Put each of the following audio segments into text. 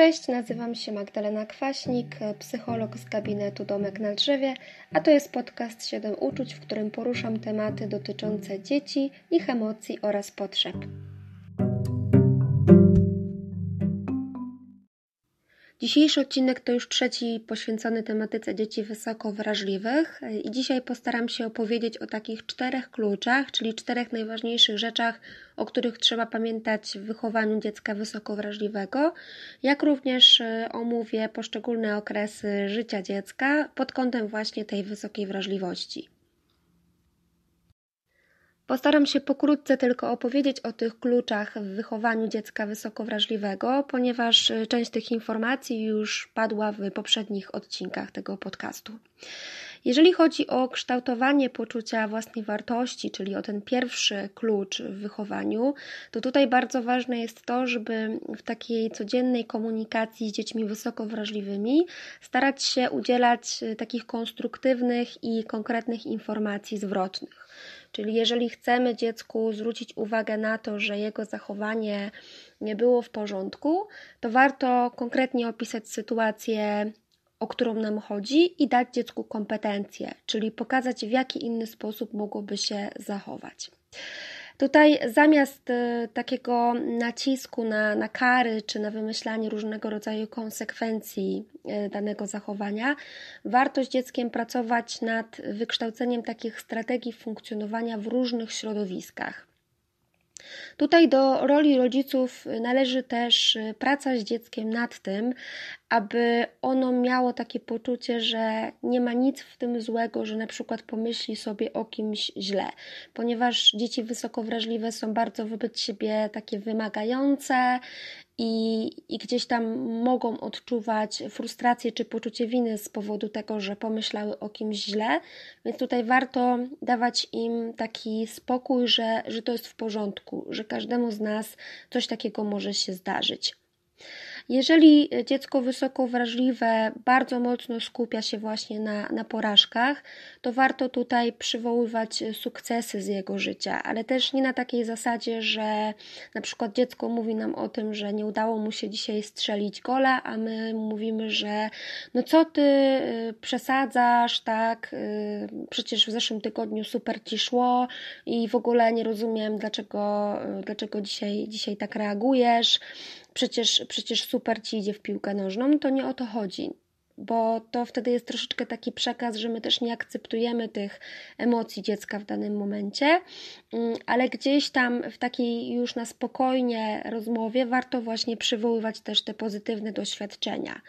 Cześć, nazywam się Magdalena Kwaśnik, psycholog z gabinetu Domek na Drzewie, a to jest podcast 7 Uczuć, w którym poruszam tematy dotyczące dzieci, ich emocji oraz potrzeb. Dzisiejszy odcinek to już trzeci poświęcony tematyce dzieci wysoko wrażliwych i dzisiaj postaram się opowiedzieć o takich czterech kluczach, czyli czterech najważniejszych rzeczach, o których trzeba pamiętać w wychowaniu dziecka wysoko wrażliwego, jak również e, omówię poszczególne okresy życia dziecka pod kątem właśnie tej wysokiej wrażliwości. Postaram się pokrótce tylko opowiedzieć o tych kluczach w wychowaniu dziecka wysokowrażliwego, ponieważ e, część tych informacji już padła w poprzednich odcinkach tego podcastu. Jeżeli chodzi o kształtowanie poczucia własnej wartości, czyli o ten pierwszy klucz w wychowaniu, to tutaj bardzo ważne jest to, żeby w takiej codziennej komunikacji z dziećmi wysokowrażliwymi starać się udzielać e, takich konstruktywnych i konkretnych informacji zwrotnych. Czyli jeżeli chcemy dziecku zwrócić uwagę na to, że jego zachowanie nie było w porządku, to warto konkretnie opisać sytuację, o którą nam chodzi i dać dziecku kompetencje, czyli pokazać w jaki inny sposób mogłoby się zachować. Tutaj zamiast e, takiego nacisku na, na kary czy na wymyślanie różnego rodzaju konsekwencji e, danego zachowania, warto z dzieckiem pracować nad wykształceniem takich strategii funkcjonowania w różnych środowiskach. Tutaj do roli rodziców należy też y, praca z dzieckiem nad tym, aby ono miało takie poczucie, że nie ma nic w tym złego, że na przykład pomyśli sobie o kimś źle, ponieważ dzieci wysoko wrażliwe są bardzo wobec siebie takie wymagające i, i gdzieś tam mogą odczuwać frustrację czy poczucie winy z powodu tego, że pomyślały o kimś źle, więc tutaj warto dawać im taki spokój, że, że to jest w porządku, że każdemu z nas coś takiego może się zdarzyć. Jeżeli dziecko wysoko wrażliwe bardzo mocno skupia się właśnie na, na porażkach, to warto tutaj przywoływać sukcesy z jego życia, ale też nie na takiej zasadzie, że na przykład dziecko mówi nam o tym, że nie udało mu się dzisiaj strzelić gola, a my mówimy, że no co ty y, przesadzasz, tak? Y, przecież w zeszłym tygodniu super ci szło i w ogóle nie rozumiem, dlaczego, y, dlaczego dzisiaj, dzisiaj tak reagujesz przecież, przecież super ci idzie w piłkę nożną, to nie o to chodzi bo to wtedy jest troszeczkę taki przekaz, że my też nie akceptujemy tych emocji dziecka w danym momencie, mm, ale gdzieś tam w takiej już na spokojnie rozmowie warto właśnie przywoływać też te pozytywne doświadczenia.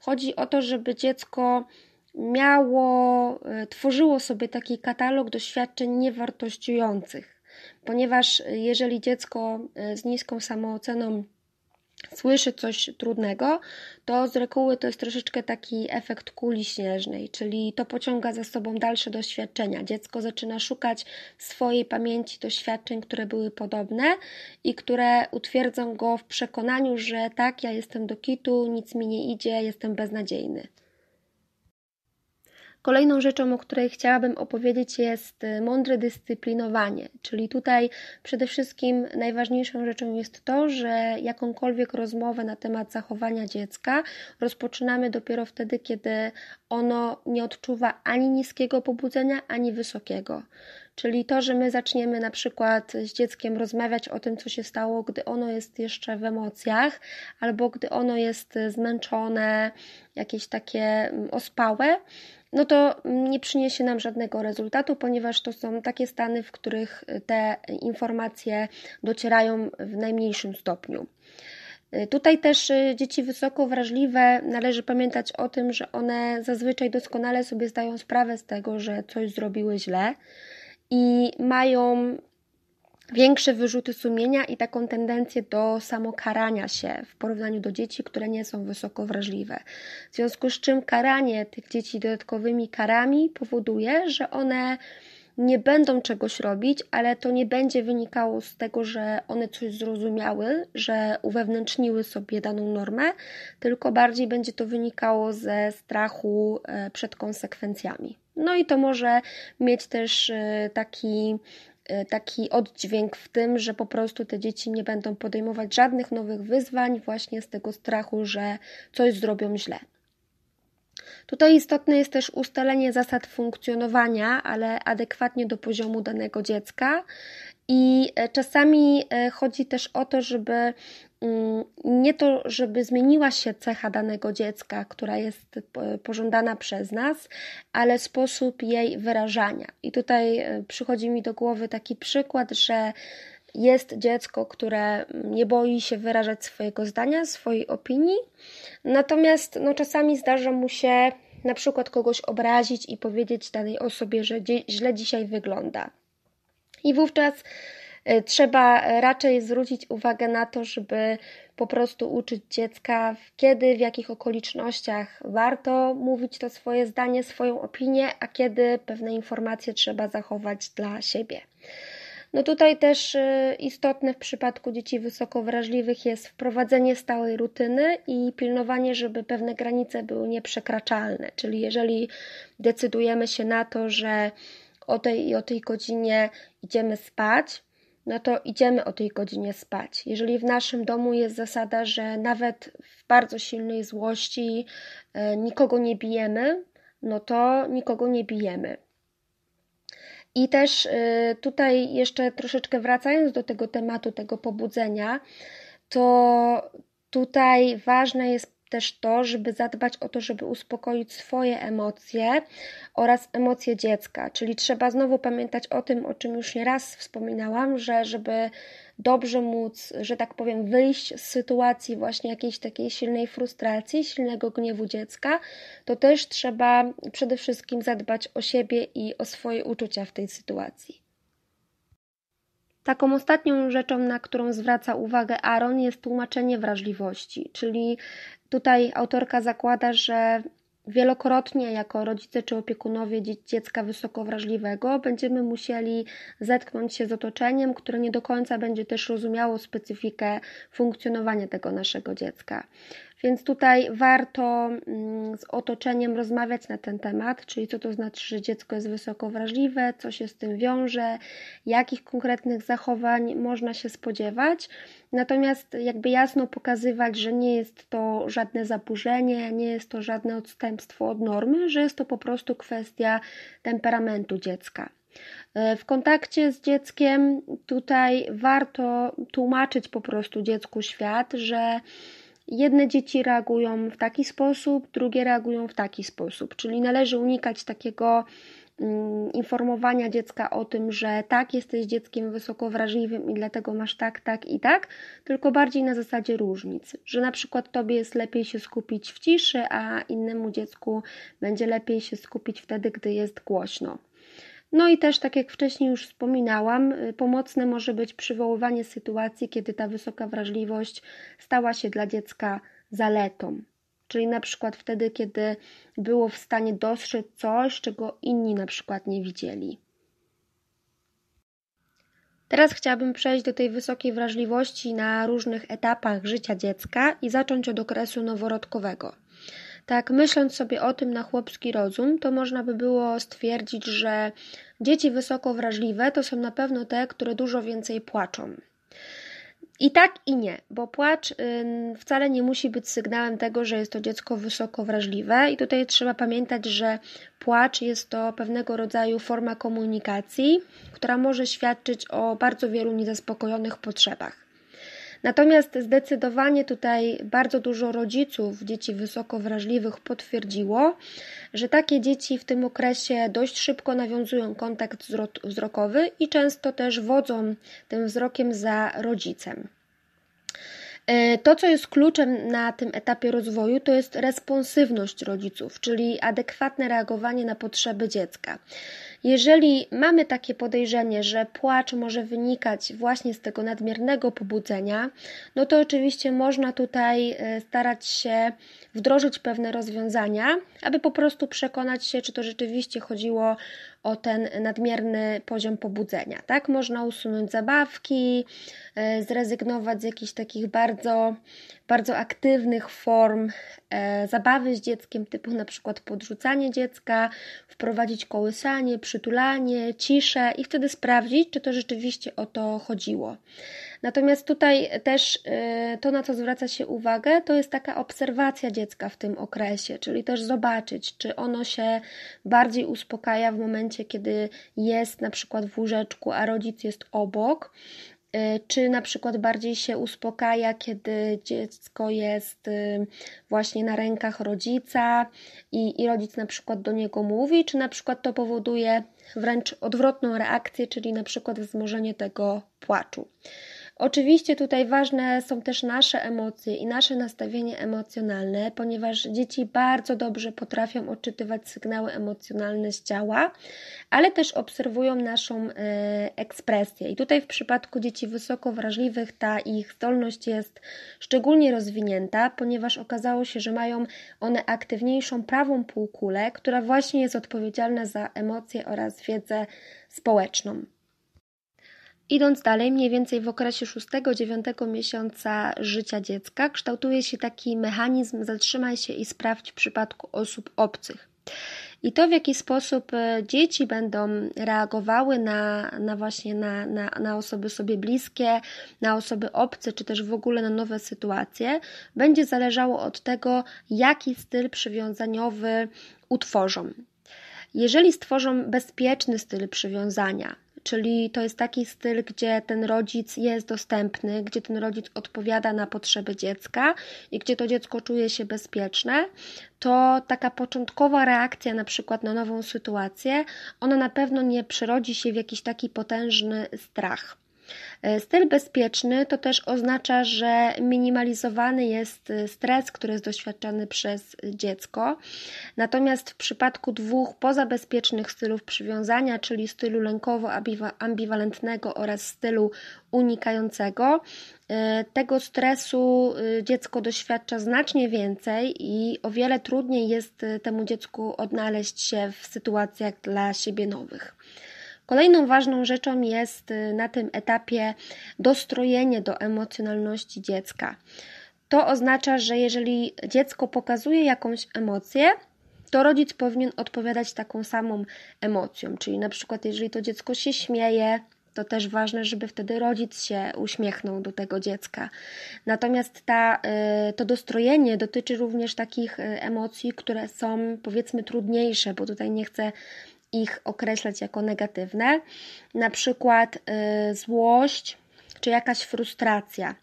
Chodzi o to, żeby dziecko miało, e, tworzyło sobie taki katalog doświadczeń niewartościujących, ponieważ e, jeżeli dziecko e, z niską samooceną słyszy coś trudnego, to z reguły to jest troszeczkę taki efekt kuli śnieżnej, czyli to pociąga za sobą dalsze doświadczenia. Dziecko zaczyna szukać w swojej pamięci doświadczeń, które były podobne i które utwierdzą go w przekonaniu, że tak, ja jestem do kitu, nic mi nie idzie, jestem beznadziejny. Kolejną rzeczą, o której chciałabym opowiedzieć, jest y, mądre dyscyplinowanie, czyli tutaj przede wszystkim najważniejszą rzeczą jest to, że jakąkolwiek rozmowę na temat zachowania dziecka rozpoczynamy dopiero wtedy, kiedy ono nie odczuwa ani niskiego pobudzenia, ani wysokiego. Czyli to, że my zaczniemy na przykład z dzieckiem rozmawiać o tym, co się stało, gdy ono jest jeszcze w emocjach, albo gdy ono jest zmęczone, jakieś takie mm, ospałe, no to mm, nie przyniesie nam żadnego rezultatu, ponieważ to są takie stany, w których te informacje docierają w najmniejszym stopniu. Y, tutaj też y, dzieci wysoko wrażliwe należy pamiętać o tym, że one zazwyczaj doskonale sobie zdają sprawę z tego, że coś zrobiły źle, i mają większe wyrzuty sumienia i taką tendencję do samokarania się w porównaniu do dzieci, które nie są wysoko wrażliwe. W związku z czym karanie tych dzieci dodatkowymi karami powoduje, że one nie będą czegoś robić, ale to nie będzie wynikało z tego, że one coś zrozumiały, że uwewnętrzniły sobie daną normę, tylko bardziej będzie to wynikało ze strachu e, przed konsekwencjami. No i to może mieć też y, taki y, taki oddźwięk w tym, że po prostu te dzieci nie będą podejmować żadnych nowych wyzwań właśnie z tego strachu, że coś zrobią źle. Tutaj istotne jest też ustalenie zasad funkcjonowania, ale adekwatnie do poziomu danego dziecka i e, czasami e, chodzi też o to, żeby mm, nie to, żeby zmieniła się cecha danego dziecka, która jest e, pożądana przez nas, ale sposób jej wyrażania. I tutaj przychodzi mi do głowy taki przykład, że jest dziecko, które nie boi się wyrażać swojego zdania, swojej opinii, natomiast no, czasami zdarza mu się na przykład kogoś obrazić i powiedzieć danej osobie, że źle dzisiaj wygląda. I wówczas e, trzeba raczej zwrócić uwagę na to, żeby po prostu uczyć dziecka, kiedy, w jakich okolicznościach warto mówić to swoje zdanie, swoją opinię, a kiedy pewne informacje trzeba zachować dla siebie. No tutaj też e, istotne w przypadku dzieci wysoko wrażliwych jest wprowadzenie stałej rutyny i pilnowanie, żeby pewne granice były nieprzekraczalne. Czyli jeżeli decydujemy się na to, że o tej i o tej godzinie idziemy spać, no to idziemy o tej godzinie spać. Jeżeli w naszym domu jest zasada, że nawet w bardzo silnej złości e, nikogo nie bijemy, no to nikogo nie bijemy. I też e, tutaj jeszcze troszeczkę wracając do tego tematu, tego pobudzenia, to tutaj ważne jest też to, żeby zadbać o to, żeby uspokoić swoje emocje oraz emocje dziecka. Czyli trzeba znowu pamiętać o tym, o czym już nie raz wspominałam, że żeby dobrze móc, że tak powiem, wyjść z sytuacji właśnie jakiejś takiej silnej frustracji, silnego gniewu dziecka, to też trzeba przede wszystkim zadbać o siebie i o swoje uczucia w tej sytuacji. Taką ostatnią rzeczą, na którą zwraca uwagę Aaron, jest tłumaczenie wrażliwości, czyli Tutaj autorka zakłada, że wielokrotnie jako rodzice czy opiekunowie dziecka wysoko wrażliwego będziemy musieli zetknąć się z otoczeniem, które nie do końca będzie też rozumiało specyfikę funkcjonowania tego naszego dziecka. Więc tutaj warto mm, z otoczeniem rozmawiać na ten temat, czyli co to znaczy, że dziecko jest wysoko wrażliwe, co się z tym wiąże, jakich konkretnych zachowań można się spodziewać. Natomiast jakby jasno pokazywać, że nie jest to żadne zaburzenie, nie jest to żadne odstępstwo od normy, że jest to po prostu kwestia temperamentu dziecka. E, w kontakcie z dzieckiem tutaj warto tłumaczyć po prostu dziecku świat, że Jedne dzieci reagują w taki sposób, drugie reagują w taki sposób, czyli należy unikać takiego mm, informowania dziecka o tym, że tak, jesteś dzieckiem wysoko wrażliwym i dlatego masz tak, tak i tak, tylko bardziej na zasadzie różnic, że na przykład tobie jest lepiej się skupić w ciszy, a innemu dziecku będzie lepiej się skupić wtedy, gdy jest głośno. No i też, tak jak wcześniej już wspominałam, y, pomocne może być przywoływanie sytuacji, kiedy ta wysoka wrażliwość stała się dla dziecka zaletą. Czyli na przykład wtedy, kiedy było w stanie dostrzec coś, czego inni na przykład nie widzieli. Teraz chciałabym przejść do tej wysokiej wrażliwości na różnych etapach życia dziecka i zacząć od okresu noworodkowego. Tak, myśląc sobie o tym na chłopski rozum, to można by było stwierdzić, że dzieci wysoko wrażliwe to są na pewno te, które dużo więcej płaczą. I tak i nie, bo płacz y, wcale nie musi być sygnałem tego, że jest to dziecko wysoko wrażliwe, i tutaj trzeba pamiętać, że płacz jest to pewnego rodzaju forma komunikacji, która może świadczyć o bardzo wielu niezaspokojonych potrzebach. Natomiast zdecydowanie tutaj bardzo dużo rodziców dzieci wysoko wrażliwych potwierdziło, że takie dzieci w tym okresie dość szybko nawiązują kontakt wzrokowy i często też wodzą tym wzrokiem za rodzicem. E, to, co jest kluczem na tym etapie rozwoju, to jest responsywność rodziców, czyli adekwatne reagowanie na potrzeby dziecka. Jeżeli mamy takie podejrzenie, że płacz może wynikać właśnie z tego nadmiernego pobudzenia, no to oczywiście można tutaj y, starać się wdrożyć pewne rozwiązania, aby po prostu przekonać się, czy to rzeczywiście chodziło o ten nadmierny poziom pobudzenia. Tak, można usunąć zabawki, y, zrezygnować z jakichś takich bardzo bardzo aktywnych form e, zabawy z dzieckiem, typu na przykład podrzucanie dziecka, wprowadzić kołysanie, przytulanie, ciszę i wtedy sprawdzić, czy to rzeczywiście o to chodziło. Natomiast tutaj też e, to, na co zwraca się uwagę, to jest taka obserwacja dziecka w tym okresie, czyli też zobaczyć, czy ono się bardziej uspokaja w momencie, kiedy jest na przykład w łóżeczku, a rodzic jest obok, E, czy na przykład bardziej się uspokaja, kiedy dziecko jest y, właśnie na rękach rodzica i, i rodzic na przykład do niego mówi, czy na przykład to powoduje wręcz odwrotną reakcję, czyli na przykład wzmożenie tego płaczu. Oczywiście tutaj ważne są też nasze emocje i nasze nastawienie emocjonalne, ponieważ dzieci bardzo dobrze potrafią odczytywać sygnały emocjonalne z ciała, ale też obserwują naszą e, ekspresję. I tutaj w przypadku dzieci wysoko wrażliwych ta ich zdolność jest szczególnie rozwinięta, ponieważ okazało się, że mają one aktywniejszą prawą półkulę, która właśnie jest odpowiedzialna za emocje oraz wiedzę społeczną. Idąc dalej, mniej więcej w okresie 6-9 miesiąca życia dziecka, kształtuje się taki mechanizm zatrzymaj się i sprawdź w przypadku osób obcych. I to, w jaki sposób e, dzieci będą reagowały na, na właśnie na, na, na, osoby sobie bliskie, na osoby obce, czy też w ogóle na nowe sytuacje, będzie zależało od tego, jaki styl przywiązaniowy utworzą. Jeżeli stworzą bezpieczny styl przywiązania, Czyli to jest taki styl, gdzie ten rodzic jest dostępny, gdzie ten rodzic odpowiada na potrzeby dziecka i gdzie to dziecko czuje się bezpieczne, to taka początkowa reakcja na przykład na nową sytuację, ona na pewno nie przerodzi się w jakiś taki potężny strach. E, styl bezpieczny to też oznacza, że minimalizowany jest e, stres, który jest doświadczany przez dziecko. Natomiast w przypadku dwóch pozabezpiecznych stylów przywiązania, czyli stylu lękowo-ambiwalentnego oraz stylu unikającego, e, tego stresu dziecko doświadcza znacznie więcej i o wiele trudniej jest temu dziecku odnaleźć się w sytuacjach dla siebie nowych. Kolejną ważną rzeczą jest y, na tym etapie dostrojenie do emocjonalności dziecka. To oznacza, że jeżeli dziecko pokazuje jakąś emocję, to rodzic powinien odpowiadać taką samą emocją. Czyli na przykład, jeżeli to dziecko się śmieje, to też ważne, żeby wtedy rodzic się uśmiechnął do tego dziecka. Natomiast ta, y, to dostrojenie dotyczy również takich y, emocji, które są powiedzmy trudniejsze, bo tutaj nie chcę ich określać jako negatywne, na przykład y, złość czy jakaś frustracja,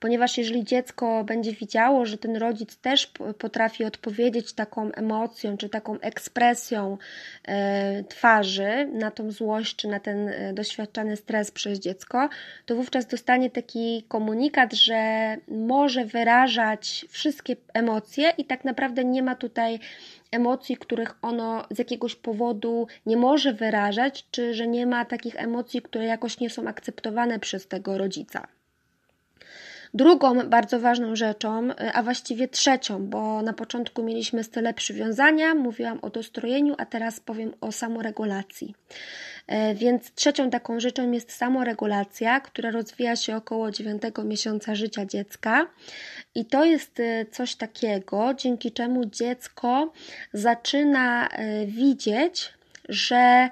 ponieważ jeżeli dziecko będzie widziało, że ten rodzic też potrafi odpowiedzieć taką emocją czy taką ekspresją y, twarzy na tą złość czy na ten y, doświadczany stres przez dziecko, to wówczas dostanie taki komunikat, że może wyrażać wszystkie emocje i tak naprawdę nie ma tutaj emocji, których ono z jakiegoś powodu nie może wyrażać, czy że nie ma takich emocji, które jakoś nie są akceptowane przez tego rodzica. Drugą bardzo ważną rzeczą, y, a właściwie trzecią, bo na początku mieliśmy style przywiązania, mówiłam o dostrojeniu, a teraz powiem o samoregulacji. E, więc trzecią taką rzeczą jest samoregulacja, która rozwija się około 9 miesiąca życia dziecka. I to jest y, coś takiego, dzięki czemu dziecko zaczyna y, widzieć, że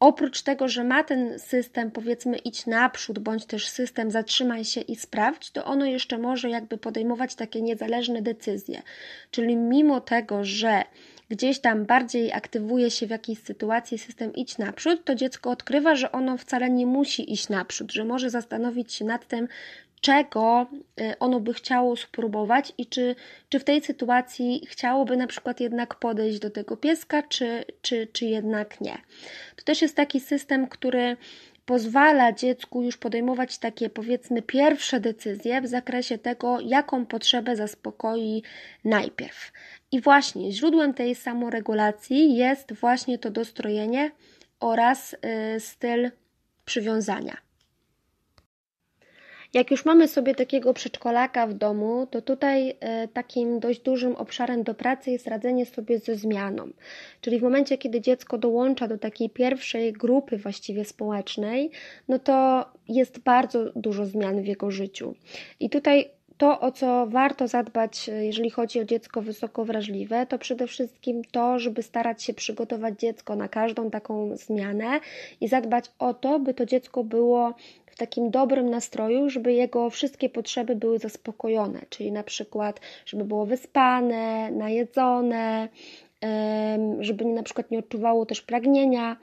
oprócz tego, że ma ten system, powiedzmy, iść naprzód, bądź też system zatrzymaj się i sprawdź, to ono jeszcze może jakby podejmować takie niezależne decyzje. Czyli mimo tego, że gdzieś tam bardziej aktywuje się w jakiejś sytuacji system iść naprzód, to dziecko odkrywa, że ono wcale nie musi iść naprzód, że może zastanowić się nad tym, czego y, ono by chciało spróbować i czy, czy w tej sytuacji chciałoby na przykład jednak podejść do tego pieska, czy, czy, czy jednak nie. To też jest taki system, który pozwala dziecku już podejmować takie powiedzmy pierwsze decyzje w zakresie tego, jaką potrzebę zaspokoi najpierw. I właśnie źródłem tej samoregulacji jest właśnie to dostrojenie oraz y, styl przywiązania. Jak już mamy sobie takiego przedszkolaka w domu, to tutaj e, takim dość dużym obszarem do pracy jest radzenie sobie ze zmianą. Czyli w momencie, kiedy dziecko dołącza do takiej pierwszej grupy właściwie społecznej, no to jest bardzo dużo zmian w jego życiu. I tutaj to, o co warto zadbać, e, jeżeli chodzi o dziecko wysoko wrażliwe, to przede wszystkim to, żeby starać się przygotować dziecko na każdą taką zmianę i zadbać o to, by to dziecko było w takim dobrym nastroju, żeby jego wszystkie potrzeby były zaspokojone, czyli na przykład, żeby było wyspane, najedzone, żeby na przykład nie odczuwało też pragnienia.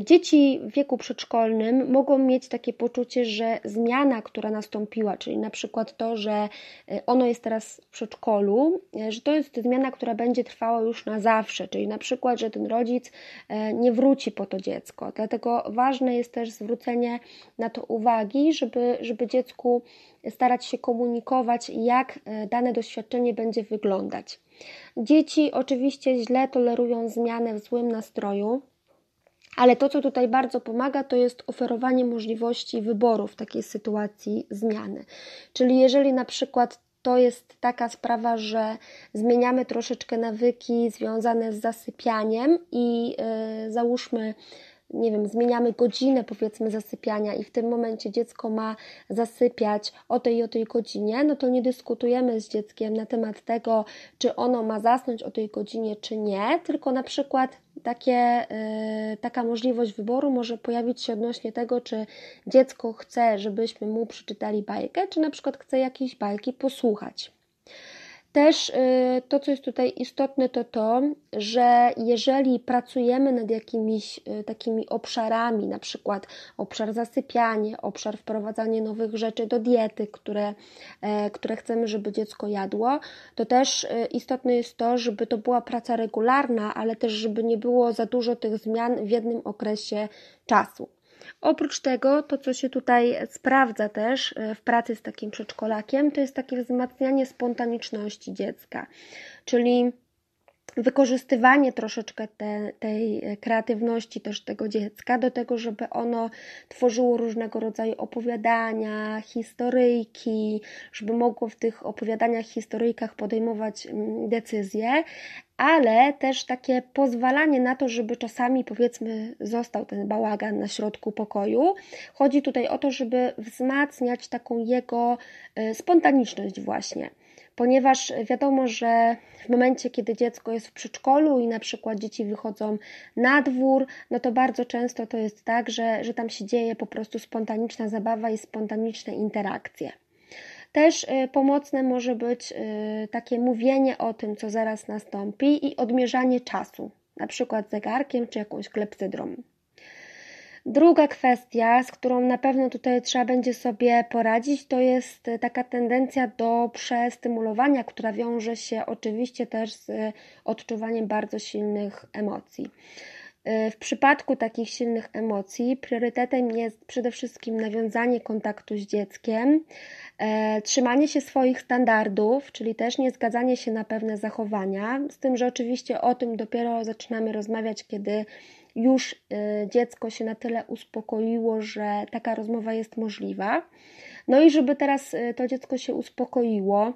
Dzieci w wieku przedszkolnym mogą mieć takie poczucie, że zmiana, która nastąpiła, czyli na przykład to, że e, ono jest teraz w przedszkolu, e, że to jest zmiana, która będzie trwała już na zawsze, czyli na przykład, że ten rodzic e, nie wróci po to dziecko. Dlatego ważne jest też zwrócenie na to uwagi, żeby, żeby dziecku starać się komunikować, jak dane doświadczenie będzie wyglądać. Dzieci oczywiście źle tolerują zmianę w złym nastroju. Ale to, co tutaj bardzo pomaga, to jest oferowanie możliwości wyboru w takiej sytuacji zmiany. Czyli jeżeli na przykład to jest taka sprawa, że zmieniamy troszeczkę nawyki związane z zasypianiem i yy, załóżmy, nie wiem, zmieniamy godzinę powiedzmy zasypiania i w tym momencie dziecko ma zasypiać o tej i o tej godzinie, no to nie dyskutujemy z dzieckiem na temat tego, czy ono ma zasnąć o tej godzinie, czy nie, tylko na przykład takie, yy, taka możliwość wyboru może pojawić się odnośnie tego, czy dziecko chce, żebyśmy mu przeczytali bajkę, czy na przykład chce jakiejś bajki posłuchać. Też y, to, co jest tutaj istotne, to to, że jeżeli pracujemy nad jakimiś y, takimi obszarami, na przykład obszar zasypianie, obszar wprowadzanie nowych rzeczy do diety, które, e, które chcemy, żeby dziecko jadło, to też y, istotne jest to, żeby to była praca regularna, ale też, żeby nie było za dużo tych zmian w jednym okresie czasu. Oprócz tego, to co się tutaj sprawdza też e, w pracy z takim przedszkolakiem, to jest takie wzmacnianie spontaniczności dziecka, czyli wykorzystywanie troszeczkę te, tej e, kreatywności też tego dziecka do tego, żeby ono tworzyło różnego rodzaju opowiadania, historyjki, żeby mogło w tych opowiadaniach, historyjkach podejmować mm, decyzje, ale też takie pozwalanie na to, żeby czasami powiedzmy został ten bałagan na środku pokoju. Chodzi tutaj o to, żeby wzmacniać taką jego e, spontaniczność właśnie ponieważ wiadomo, że w momencie, kiedy dziecko jest w przedszkolu i na przykład dzieci wychodzą na dwór, no to bardzo często to jest tak, że, że tam się dzieje po prostu spontaniczna zabawa i spontaniczne interakcje. Też y, pomocne może być y, takie mówienie o tym, co zaraz nastąpi i odmierzanie czasu, na przykład zegarkiem czy jakąś klepsydrą. Druga kwestia, z którą na pewno tutaj trzeba będzie sobie poradzić, to jest taka tendencja do przestymulowania, która wiąże się oczywiście też z y, odczuwaniem bardzo silnych emocji. Y, w przypadku takich silnych emocji priorytetem jest przede wszystkim nawiązanie kontaktu z dzieckiem, e, trzymanie się swoich standardów, czyli też nie zgadzanie się na pewne zachowania, z tym, że oczywiście o tym dopiero zaczynamy rozmawiać, kiedy już y, dziecko się na tyle uspokoiło, że taka rozmowa jest możliwa. No i żeby teraz y, to dziecko się uspokoiło,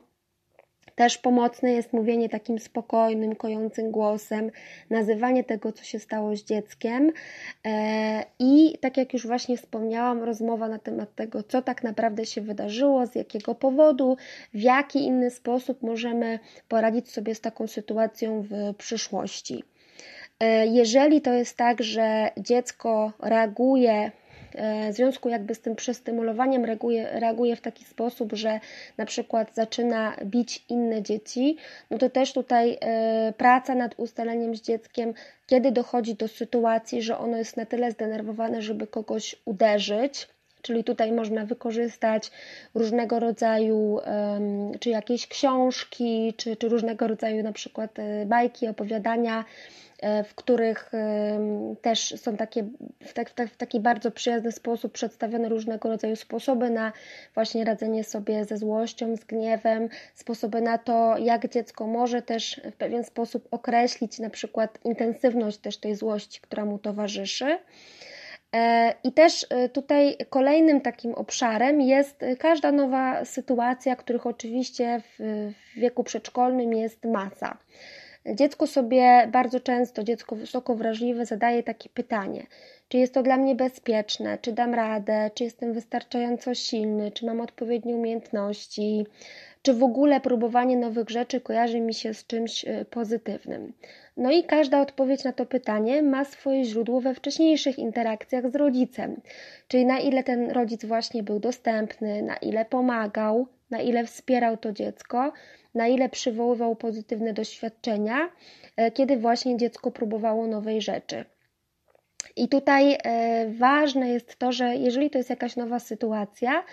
też pomocne jest mówienie takim spokojnym, kojącym głosem, nazywanie tego, co się stało z dzieckiem. E, I tak jak już właśnie wspomniałam, rozmowa na temat tego, co tak naprawdę się wydarzyło, z jakiego powodu, w jaki inny sposób możemy poradzić sobie z taką sytuacją w przyszłości. E, jeżeli to jest tak, że dziecko reaguje e, w związku jakby z tym przestymulowaniem reaguje, reaguje w taki sposób, że na przykład zaczyna bić inne dzieci, no to też tutaj e, praca nad ustaleniem z dzieckiem, kiedy dochodzi do sytuacji, że ono jest na tyle zdenerwowane, żeby kogoś uderzyć. Czyli tutaj można wykorzystać różnego rodzaju, czy jakieś książki, czy, czy różnego rodzaju na przykład bajki, opowiadania, E, w których e, też są takie w, tak, w, tak, w taki bardzo przyjazny sposób przedstawione różnego rodzaju sposoby na właśnie radzenie sobie ze złością, z gniewem, sposoby na to, jak dziecko może też w pewien sposób określić na przykład intensywność też tej złości, która mu towarzyszy. E, I też tutaj kolejnym takim obszarem jest każda nowa sytuacja, których oczywiście w wieku przedszkolnym jest masa. Dziecko sobie bardzo często, dziecko wysoko wrażliwe, zadaje takie pytanie: czy jest to dla mnie bezpieczne, czy dam radę, czy jestem wystarczająco silny, czy mam odpowiednie umiejętności, czy w ogóle próbowanie nowych rzeczy kojarzy mi się z czymś y, pozytywnym. No i każda odpowiedź na to pytanie ma swoje źródło we wcześniejszych interakcjach z rodzicem, czyli na ile ten rodzic właśnie był dostępny, na ile pomagał, na ile wspierał to dziecko na ile przywoływał pozytywne doświadczenia, e, kiedy właśnie dziecko próbowało nowej rzeczy. I tutaj e, ważne jest to, że jeżeli to jest jakaś nowa sytuacja,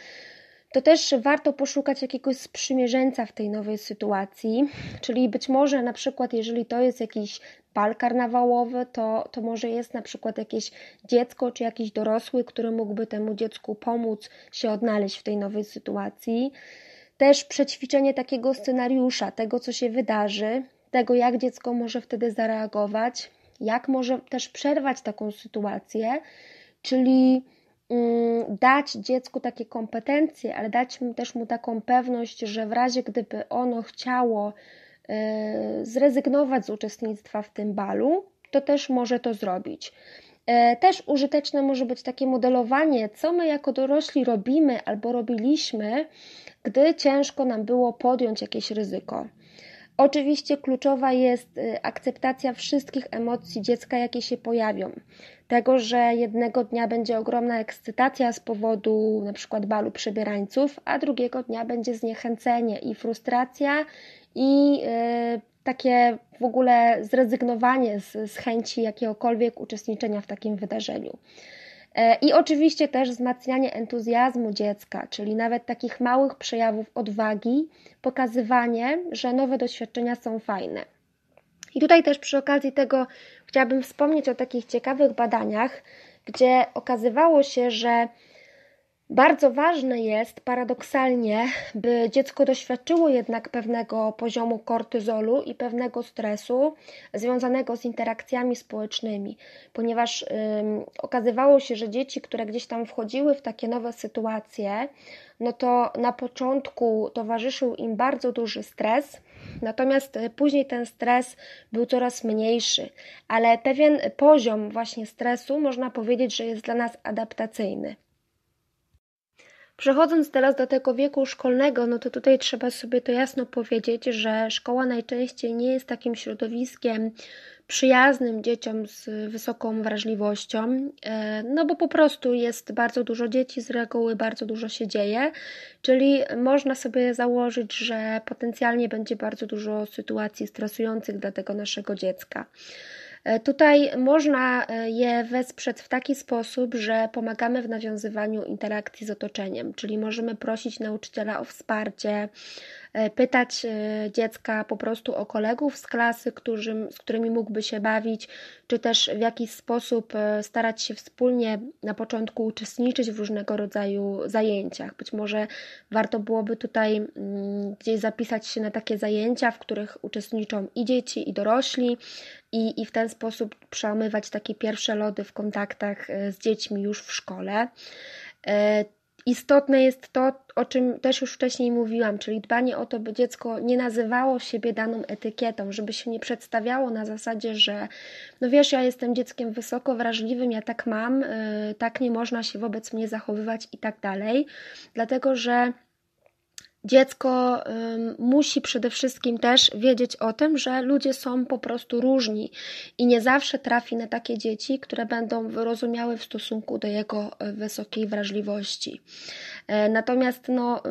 to też warto poszukać jakiegoś sprzymierzeńca w tej nowej sytuacji, czyli być może na przykład, jeżeli to jest jakiś bal karnawałowy, to, to może jest na przykład jakieś dziecko czy jakiś dorosły, który mógłby temu dziecku pomóc się odnaleźć w tej nowej sytuacji. Też przećwiczenie takiego scenariusza, tego co się wydarzy, tego jak dziecko może wtedy zareagować, jak może też przerwać taką sytuację, czyli mm, dać dziecku takie kompetencje, ale dać mu też mu taką pewność, że w razie gdyby ono chciało y, zrezygnować z uczestnictwa w tym balu, to też może to zrobić. E, też użyteczne może być takie modelowanie, co my jako dorośli robimy albo robiliśmy, gdy ciężko nam było podjąć jakieś ryzyko. Oczywiście kluczowa jest y, akceptacja wszystkich emocji dziecka, jakie się pojawią. Tego, że jednego dnia będzie ogromna ekscytacja z powodu na przykład balu przebierańców, a drugiego dnia będzie zniechęcenie i frustracja i yy, takie w ogóle zrezygnowanie z, z chęci jakiegokolwiek uczestniczenia w takim wydarzeniu. E, I oczywiście też wzmacnianie entuzjazmu dziecka, czyli nawet takich małych przejawów odwagi, pokazywanie, że nowe doświadczenia są fajne. I tutaj też przy okazji tego chciałabym wspomnieć o takich ciekawych badaniach, gdzie okazywało się, że bardzo ważne jest paradoksalnie, by dziecko doświadczyło jednak pewnego poziomu kortyzolu i pewnego stresu związanego z interakcjami społecznymi, ponieważ ym, okazywało się, że dzieci, które gdzieś tam wchodziły w takie nowe sytuacje, no to na początku towarzyszył im bardzo duży stres, natomiast y, później ten stres był coraz mniejszy, ale pewien poziom właśnie stresu można powiedzieć, że jest dla nas adaptacyjny. Przechodząc teraz do tego wieku szkolnego, no to tutaj trzeba sobie to jasno powiedzieć, że szkoła najczęściej nie jest takim środowiskiem przyjaznym dzieciom z wysoką wrażliwością, e, no bo po prostu jest bardzo dużo dzieci, z reguły bardzo dużo się dzieje, czyli można sobie założyć, że potencjalnie będzie bardzo dużo sytuacji stresujących dla tego naszego dziecka. E, tutaj można e, je wesprzeć w taki sposób, że pomagamy w nawiązywaniu interakcji z otoczeniem, czyli możemy prosić nauczyciela o wsparcie, E, pytać e, dziecka po prostu o kolegów z klasy, którzy, z którymi mógłby się bawić, czy też w jakiś sposób e, starać się wspólnie na początku uczestniczyć w różnego rodzaju zajęciach. Być może warto byłoby tutaj mm, gdzieś zapisać się na takie zajęcia, w których uczestniczą i dzieci, i dorośli, i, i w ten sposób przełamywać takie pierwsze lody w kontaktach z dziećmi już w szkole. Istotne jest to, o czym też już wcześniej mówiłam, czyli dbanie o to, by dziecko nie nazywało siebie daną etykietą, żeby się nie przedstawiało na zasadzie, że no wiesz, ja jestem dzieckiem wysoko wrażliwym, ja tak mam, y, tak nie można się wobec mnie zachowywać i tak dalej, dlatego że Dziecko um, musi przede wszystkim też wiedzieć o tym, że ludzie są po prostu różni i nie zawsze trafi na takie dzieci, które będą wyrozumiałe w stosunku do jego e, wysokiej wrażliwości. E, natomiast no,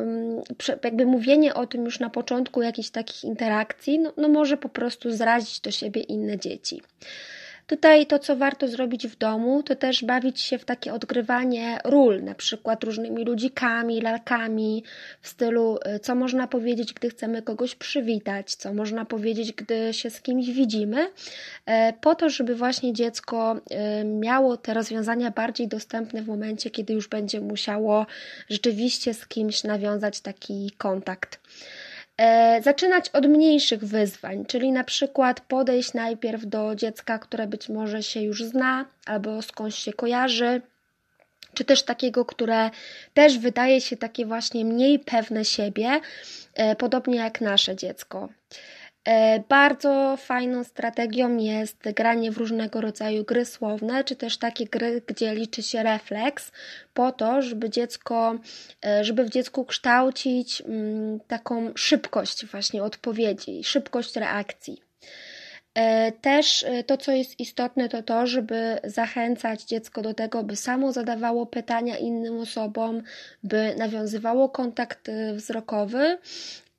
jakby mówienie o tym już na początku jakichś takich interakcji no, no może po prostu zrazić do siebie inne dzieci. Tutaj to, co warto zrobić w domu, to też bawić się w takie odgrywanie ról, na przykład różnymi ludzikami, lalkami, w stylu y, co można powiedzieć, gdy chcemy kogoś przywitać, co można powiedzieć, gdy się z kimś widzimy, e, po to, żeby właśnie dziecko y, miało te rozwiązania bardziej dostępne w momencie, kiedy już będzie musiało rzeczywiście z kimś nawiązać taki kontakt. E, zaczynać od mniejszych wyzwań, czyli na przykład podejść najpierw do dziecka, które być może się już zna albo skądś się kojarzy, czy też takiego, które też wydaje się takie właśnie mniej pewne siebie, e, podobnie jak nasze dziecko. E, bardzo fajną strategią jest granie w różnego rodzaju gry słowne, czy też takie gry, gdzie liczy się refleks, po to, żeby dziecko, e, żeby w dziecku kształcić mm, taką szybkość właśnie odpowiedzi, szybkość reakcji. E, też to, co jest istotne, to to, żeby zachęcać dziecko do tego, by samo zadawało pytania innym osobom, by nawiązywało kontakt wzrokowy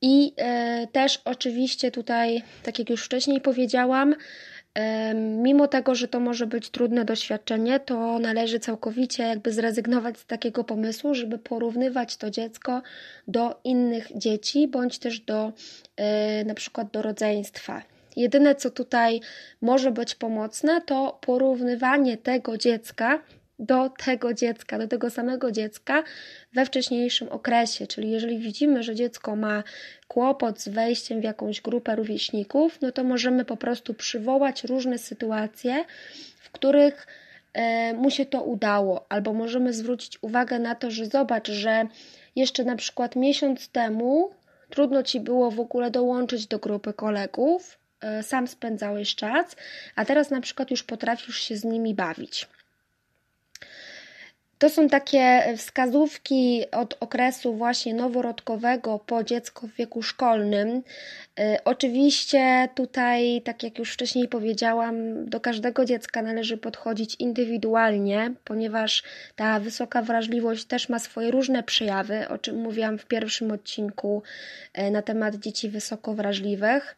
i e, też oczywiście tutaj, tak jak już wcześniej powiedziałam, e, mimo tego, że to może być trudne doświadczenie, to należy całkowicie jakby zrezygnować z takiego pomysłu, żeby porównywać to dziecko do innych dzieci, bądź też do e, na przykład do rodzeństwa. Jedyne, co tutaj może być pomocne, to porównywanie tego dziecka do tego dziecka, do tego samego dziecka we wcześniejszym okresie. Czyli jeżeli widzimy, że dziecko ma kłopot z wejściem w jakąś grupę rówieśników, no to możemy po prostu przywołać różne sytuacje, w których e, mu się to udało, albo możemy zwrócić uwagę na to, że zobacz, że jeszcze na przykład miesiąc temu trudno ci było w ogóle dołączyć do grupy kolegów, e, sam spędzałeś czas, a teraz na przykład już potrafisz się z nimi bawić. To są takie wskazówki od okresu właśnie noworodkowego po dziecko w wieku szkolnym. Y, oczywiście tutaj, tak jak już wcześniej powiedziałam, do każdego dziecka należy podchodzić indywidualnie, ponieważ ta wysoka wrażliwość też ma swoje różne przejawy, o czym mówiłam w pierwszym odcinku y, na temat dzieci wysoko wrażliwych.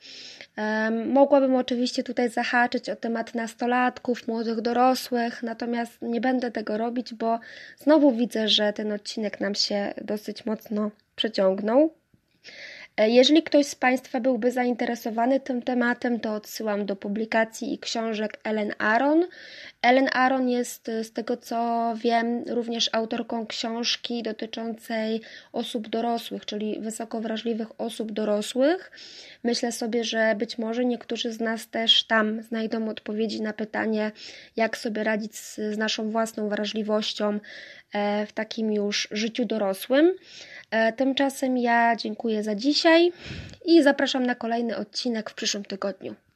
Mogłabym oczywiście tutaj zahaczyć o temat nastolatków, młodych dorosłych, natomiast nie będę tego robić, bo Znowu widzę, że ten odcinek nam się dosyć mocno przeciągnął. E, jeżeli ktoś z Państwa byłby zainteresowany tym tematem, to odsyłam do publikacji i książek Ellen Aron Ellen Aron jest, y, z tego co wiem, również autorką książki dotyczącej osób dorosłych, czyli wysoko wrażliwych osób dorosłych. Myślę sobie, że być może niektórzy z nas też tam znajdą odpowiedzi na pytanie, jak sobie radzić z, z naszą własną wrażliwością e, w takim już życiu dorosłym. E, tymczasem ja dziękuję za dzisiaj i zapraszam na kolejny odcinek w przyszłym tygodniu.